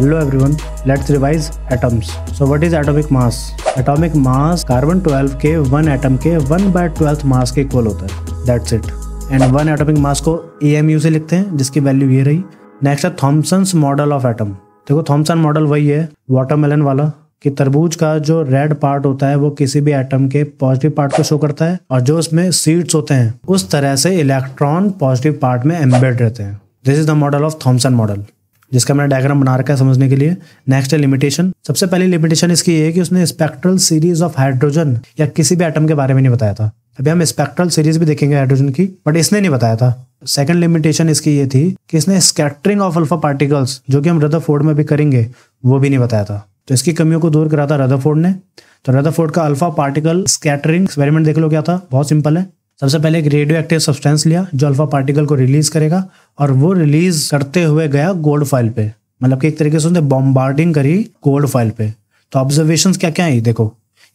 hello everyone let's revise atoms so what is atomic mass atomic mass carbon 12 के one atom के one by twelfth mass के equal होता है that's it and one atomic mass को A M you से लिखते हैं जिसकी वैल्यू ये रही नेक्स्ट है थॉमसन्स मॉडल ऑफ एटम देखो थॉमसन मॉडल वही है वाटरमेलन वाला कि तरबूज का जो रेड पार्ट होता है वो किसी भी एटम के पॉजिटिव पार्ट को शो करता है और जो उसमें सीड्स होते हैं उस तरह से इलेक्ट्रॉन पॉजिटिव पार्ट में एम्बेड रहते हैं this is the model of Thomson model जिसका मैंने डायग्राम बना रखा है समझने के लिए नेक्स्ट है लिमिटेशन सबसे पहली लिमिटेशन इसकी ये है कि उसने स्पेक्ट्रल सीरीज ऑफ हाइड्रोजन या किसी भी एटम के बारे में नहीं बताया था अभी हम स्पेक्ट्रल सीरीज भी देखेंगे हाइड्रोजन की बट इसने नहीं बताया था सेकंड लिमिटेशन इसकी ये थी कि इसने स्कैटरिंग ऑफ अल्फा पार्टिकल्स जो कि हम रदरफोर्ड में भी करेंगे वो भी नहीं बताया था तो इसकी कमियों को दूर करा था रदरफोर्ड ने तो रदरफोर्ड का अल्फा पार्टिकल स्कैटरिंग एक्सपेरिमेंट देख लो क्या था बहुत सिंपल है सबसे पहले एक रेडियो एक्टिव सब्सटेंस लिया जो अल्फा पार्टिकल को रिलीज करेगा और वो रिलीज करते हुए गया गोल्ड फाइल पे मतलब कि एक तरीके से बॉम्बार्डिंग करी गोल्ड फाइल पे तो ऑब्जर्वेशन क्या क्या है देखो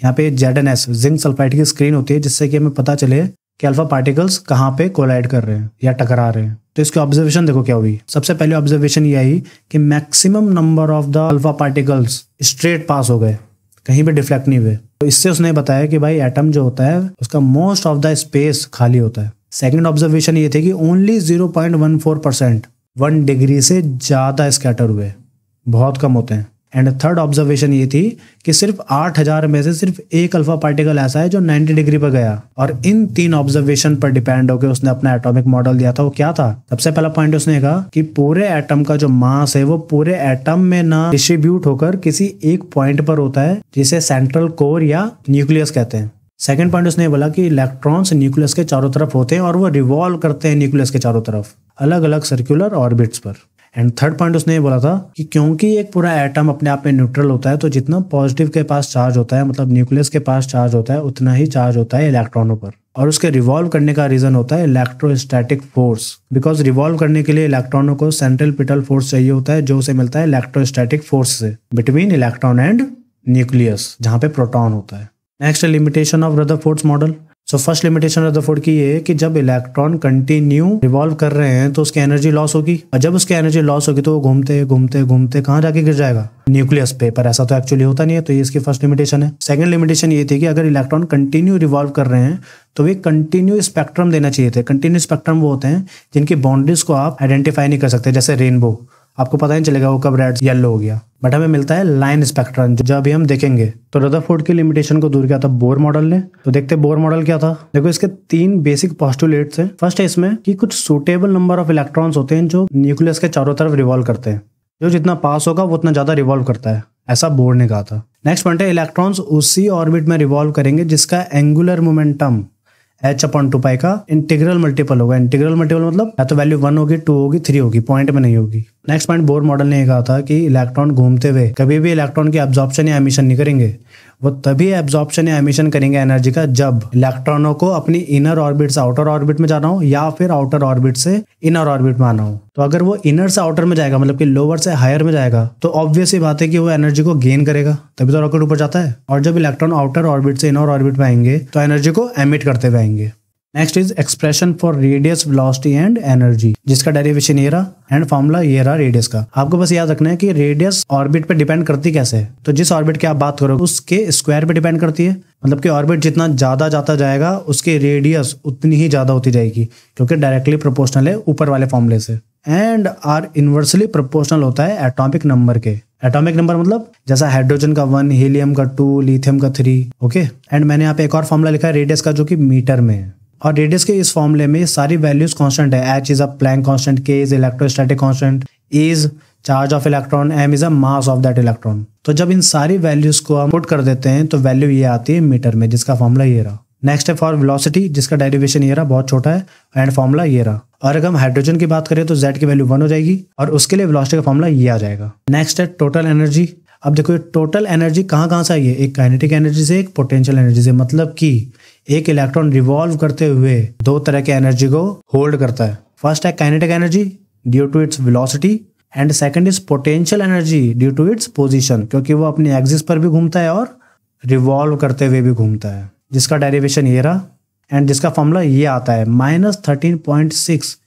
यहाँ पे Z N S zinc sulphide की स्क्रीन होती है जिससे कि हमें पता चले कि अल्फा पार्टिकल्स कहाँ पे कोलाइड कर रहे हैं या टकरा रहे हैं तो इसकी ऑब्जर्वेशन देखो क्या हुई सबसे पहले ऑब्जर्वेशन ये आई कि maximum number of the alpha particles straight pass हो गए कहीं पे डिफ्लेक्ट नहीं हुए तो इससे उसने बताया कि भाई एटम जो होता है उसका मोस्ट ऑफ द स्पेस खाली होता है सेकेंड ऑब्जर्वेशन ये थे कि only zero point one four percent one degree से ज़्यादा स्कैटर हुए बहुत कम होते हैं एंड थर्ड ऑब्जर्वेशन ये थी कि सिर्फ आठ हजार में से सिर्फ एक अल्फा पार्टिकल ऐसा है जो 90 डिग्री पर गया और इन तीन ऑब्जर्वेशन पर डिपेंड होकर उसने अपना एटॉमिक मॉडल दिया था वो क्या था सबसे पहला पॉइंट उसने कहा कि पूरे एटम का जो मास है वो पूरे एटम में ना डिस्ट्रीब्यूट होकर किसी एक पॉइंट पर होता है जिसे सेंट्रल कोर या न्यूक्लियस कहते हैं सेकेंड पॉइंट उसने बोला कि इलेक्ट्रॉन्स न्यूक्लियस के चारों तरफ होते हैं और वो रिवॉल्व करते हैं न्यूक्लियस के चारों तरफ अलग अलग सर्कुलर ऑर्बिट्स पर एंड थर्ड पॉइंट उसने ये बोला था कि क्योंकि एक पूरा एटम अपने आप में न्यूट्रल होता है तो जितना पॉजिटिव के पास चार्ज होता है मतलब न्यूक्लियस के पास चार्ज होता है उतना ही चार्ज होता है इलेक्ट्रॉनों पर और उसके रिवॉल्व करने का रीजन होता है इलेक्ट्रोस्टैटिक फोर्स बिकॉज रिवॉल्व करने के लिए इलेक्ट्रॉनों को सेंट्रल पिटल फोर्स चाहिए होता है जो उसे मिलता है इलेक्ट्रोस्टैटिक फोर्स से बिटवीन इलेक्ट्रॉन एंड न्यूक्लियस जहाँ पे प्रोटॉन होता है next limitation of force model so first limitation of the food की ये है कि जब इलेक्ट्रॉन कंटिन्यू रिवॉल्व कर रहे हैं तो उसकी एनर्जी लॉस होगी और जब उसकी एनर्जी लॉस होगी तो वो घूमते घूमते घूमते कहाँ जाके गिर जाएगा न्यूक्लियस पे पर ऐसा तो एक्चुअली होता नहीं है तो ये इसकी फर्स्ट लिमिटेशन है सेकंड लिमिटेशन ये थी कि अगर इलेक्ट्रॉन कंटिन्यू रिवॉल्व कर रहे हैं तो वे कंटिन्यू स्पेक्ट्रम देना चाहिए थे कंटिन्यू स्पेक्ट्रम वो होते हैं जिनकी बाउंड्रीज को आप आइडेंटिफाई नहीं कर सकते जैसे रेनबो आपको पता नहीं चलेगा वो कब रेड येलो हो गया बट हमें मिलता है लाइन स्पेक्ट्रम जो अभी हम देखेंगे तो रदरफोर्ड की लिमिटेशन को दूर किया था बोर मॉडल ने तो देखते बोर मॉडल क्या था देखो इसके तीन बेसिक पॉस्टुलेट्स हैं फर्स्ट है इसमें कि कुछ सुटेबल नंबर ऑफ इलेक्ट्रॉन्स होते हैं जो न्यूक्लियस के चारों तरफ रिवॉल्व करते हैं जो जितना पास होगा वो उतना ज्यादा रिवॉल्व करता है ऐसा बोर्ड ने कहा था नेक्स्ट पॉइंट है इलेक्ट्रॉन्स उसी ऑर्बिट में रिवॉल्व करेंगे जिसका angular momentum H upon two pi का इंटीग्रल मल्टीपल होगा इंटीग्रल मल्टीपल मतलब या तो वैल्यू वन होगी टू होगी थ्री होगी पॉइंट में नहीं होगी नेक्स्ट पॉइंट बोर मॉडल ने कहा था कि इलेक्ट्रॉन घूमते हुए कभी भी इलेक्ट्रॉन की एब्जॉर्प्शन या एमिशन नहीं करेंगे वो तभी एब्जॉर्प्शन या एमिशन करेंगे एनर्जी का जब इलेक्ट्रॉनों को अपनी इनर ऑर्बिट से आउटर ऑर्बिट में जाना हो या फिर आउटर ऑर्बिट से इनर ऑर्बिट में आना हो तो अगर वो इनर से आउटर में जाएगा मतलब कि लोअर से हायर में जाएगा तो ऑब्वियस ये बात है कि वो एनर्जी को गेन करेगा तभी तो रॉकेट ऊपर जाता है और जब इलेक्ट्रॉन आउटर ऑर्बिट से इनर ऑर्बिट में आएंगे तो एनर्जी को एमिट करते हुए आएंगे next is expression for radius velocity and energy जिसका डेरिवेशन ये रहा एंड फॉर्मूला ये रहा रेडियस का आपको बस याद रखना है कि रेडियस ऑर्बिट पे डिपेंड करती कैसे है तो जिस ऑर्बिट की आप बात करोगे उसके स्क्वायर पे डिपेंड करती है मतलब कि ऑर्बिट जितना ज्यादा जाता जाएगा उसके रेडियस उतनी ही ज्यादा होती जाएगी क्योंकि डायरेक्टली प्रोपोर्शनल है ऊपर वाले फॉर्मूले से एंड आर इन्वर्सली प्रोपोर्शनल होता है एटॉमिक नंबर के एटॉमिक नंबर मतलब जैसा हाइड्रोजन का वन हीलियम का टू लिथियम का थ्री ओके एंड मैंने यहाँ पे एक और फॉर्मूला लिखा है रेडियस का जो कि मीटर में है और रेडियस के इस फॉर्मुले में सारी वैल्यूज कॉन्स्टेंट है H is a Planck constant K is electrostatic constant is charge of electron M is a mass of that electron तो जब इन सारी वैल्यूज को हम पुट कर देते हैं तो वैल्यू ये आती है मीटर में जिसका फॉर्मूला ये रहा नेक्स्ट है फॉर वेलोसिटी जिसका डेरिवेशन ये रहा बहुत छोटा है एंड फॉर्मूला ये रहा और अगर हम हाइड्रोजन की बात करें तो जेड की वैल्यू वन हो जाएगी और उसके लिए वेलोसिटी का फॉर्मूला ये आ जाएगा नेक्स्ट है टोटल एनर्जी अब देखो ये टोटल एनर्जी कहाँ कहाँ से आई है एक काइनेटिक एनर्जी से एक पोटेंशियल एनर्जी से मतलब की एक इलेक्ट्रॉन रिवॉल्व करते हुए दो तरह के एनर्जी को होल्ड करता है फर्स्ट है kinetic energy due to its velocity and second is potential energy due to its position क्योंकि वो अपने एक्सिस पर भी घूमता है और रिवॉल्व करते हुए भी घूमता है जिसका डेरिवेशन ये रहा एंड जिसका फॉर्मूला ये आता है minus thirteen point six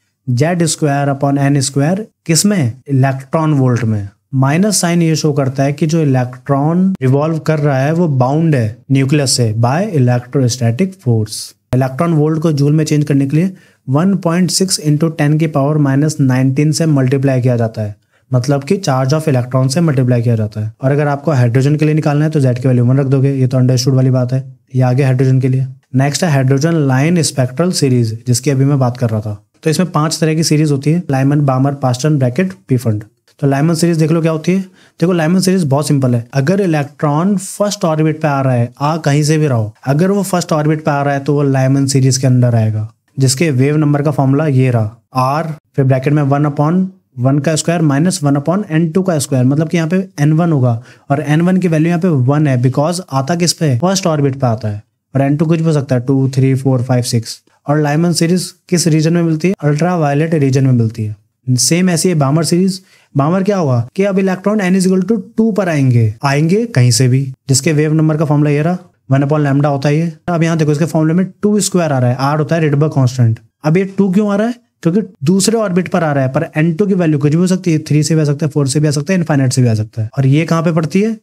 Z square upon N square किसमें इलेक्ट्रॉन वोल्ट में माइनस साइन ये शो करता है कि जो इलेक्ट्रॉन रिवॉल्व कर रहा है वो बाउंड है न्यूक्लियस से by electrostatic force electron volt को जूल में चेंज करने के लिए 1.6 पॉइंट सिक्स इंटू टेन की पावर माइनस नाइनटीन से मल्टीप्लाई किया जाता है मतलब कि चार्ज ऑफ इलेक्ट्रॉन से मल्टीप्लाई किया जाता है और अगर आपको हाइड्रोजन के लिए निकालना है तो जेड के वैल्यू वन रख दोगे ये तो अंडरस्टूड वाली बात है ये आगे हाइड्रोजन के लिए नेक्स्ट है हाइड्रोजन लाइन स्पेक्ट्रल सीरीज जिसकी अभी मैं बात कर रहा था तो इसमें पांच तरह की सीरीज होती है Lyman Balmer Paschen Brackett Pfund तो लाइमन सीरीज देख लो क्या होती है देखो लाइमन सीरीज बहुत सिंपल है अगर इलेक्ट्रॉन फर्स्ट ऑर्बिट पे आ रहा है आ कहीं से भी रहो अगर वो फर्स्ट ऑर्बिट पे आ रहा है तो वो लाइमन सीरीज के अंदर आएगा जिसके वेव नंबर का फॉर्मूला ये रहा आर फिर ब्रैकेट में वन अपॉन वन का square minus one upon N two का स्क्वायर मतलब कि यहाँ पे एन वन होगा और एन वन की वैल्यू यहाँ पे वन है बिकॉज आता किस पे फर्स्ट ऑर्बिट पे आता है और एन टू कुछ भी हो सकता है two three four five six और लाइमन सीरीज किस रीजन में मिलती है अल्ट्रा वायलेट रीजन में मिलती है सेम ऐसी है बामर सीरीज बामर क्या हुआ कि अब electron N equal to two पर आएंगे आएंगे कहीं से भी जिसके वेव नंबर का फॉर्मुला ये रहा वन अपॉन लेमडा होता है अब यहाँ देखो इसके फॉर्मुले में टू स्क्वायर आ रहा है आर होता है रेडबर्ग कॉन्स्टेंट अब ये टू क्यों आ रहा है क्योंकि दूसरे ऑर्बिट पर आ रहा है पर एन टू की वैल्यू कुछ भी हो सकती है थ्री से भी आ सकता है फोर से भी आ सकता है इनफाइनाइट से भी आ सकता है और ये कहाँ पे पड़ती है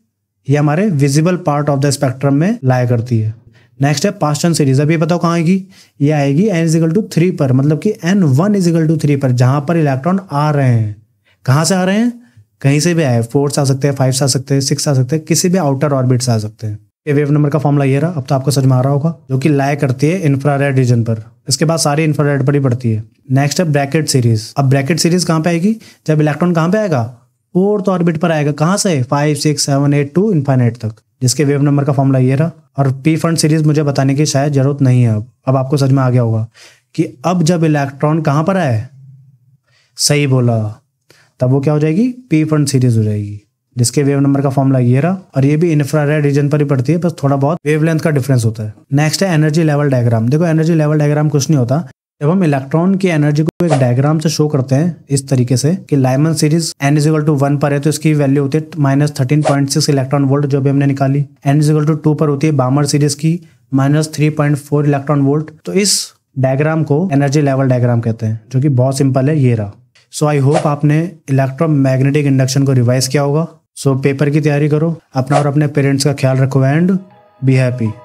ये हमारे visible part of the spectrum में लाया करती है नेक्स्ट है पास्ट टर्म सीरीज अभी बताओ कहाँ आएगी ये आएगी एन इजिकल टू थ्री पर मतलब कि N one equal to three पर जहां पर इलेक्ट्रॉन आ रहे हैं कहाँ से आ रहे हैं कहीं से भी आए फोर्थ आ सकते हैं फाइव आ सकते हैं सिक्स आ सकते हैं किसी भी आउटर ऑर्बिट से आ सकते हैं ये वेव नंबर का फॉर्मला ये रहा अब तो आपको समझ में आ रहा होगा जो कि लाए करती है इंफ्रारेड रीजन पर इसके बाद सारी इंफ्रारेड पर ही पड़ती है नेक्स्ट है ब्रैकेट सीरीज अब ब्रैकेट सीरीज कहाँ पे आएगी जब इलेक्ट्रॉन कहाँ पे आएगा फोर्थ ऑर्बिट पर आएगा कहाँ से five six seven eight to infinite तक जिसके वेब नंबर का फॉर्मूला ये रहा और पी फंड सीरीज मुझे बताने की शायद जरूरत नहीं है अब अब आपको समझ में आ गया होगा कि अब जब इलेक्ट्रॉन कहाँ पर आए सही बोला तब वो क्या हो जाएगी पी फंड सीरीज हो जाएगी जिसके वेव नंबर का फॉर्मूला ये रहा और ये भी इंफ्रारेड रीजन पर ही पड़ती है बस थोड़ा बहुत वेवलेंथ का डिफरेंस होता है नेक्स्ट है एनर्जी लेवल डायग्राम देखो एनर्जी लेवल डायग्राम कुछ नहीं होता जब हम इलेक्ट्रॉन की एनर्जी को एक डायग्राम से शो करते हैं इस तरीके से कि Lyman series N equal to one पर है तो इसकी वैल्यू होती है minus thirteen point six electron volt जो भी हमने निकाली एन इजिकल टू टू पर होती है बामर सीरीज की minus three point four electron volt तो इस डायग्राम को एनर्जी लेवल डायग्राम कहते हैं जो कि बहुत सिंपल है ये रहा सो आई होप आपने इलेक्ट्रोमैग्नेटिक इंडक्शन को रिवाइज किया होगा सो so, पेपर की तैयारी करो अपना और अपने पेरेंट्स का ख्याल रखो एंड बी हैप्पी